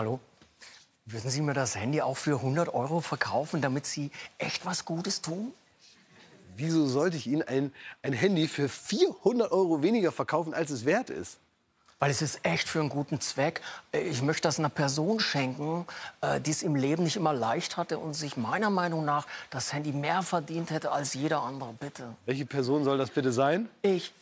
Hallo? Würden Sie mir das Handy auch für 100 Euro verkaufen, damit Sie echt was Gutes tun? Wieso sollte ich Ihnen ein, ein Handy für 400 Euro weniger verkaufen, als es wert ist? Weil es ist echt für einen guten Zweck. Ich möchte das einer Person schenken, äh, die es im Leben nicht immer leicht hatte und sich meiner Meinung nach das Handy mehr verdient hätte als jeder andere. Bitte. Welche Person soll das bitte sein? Ich.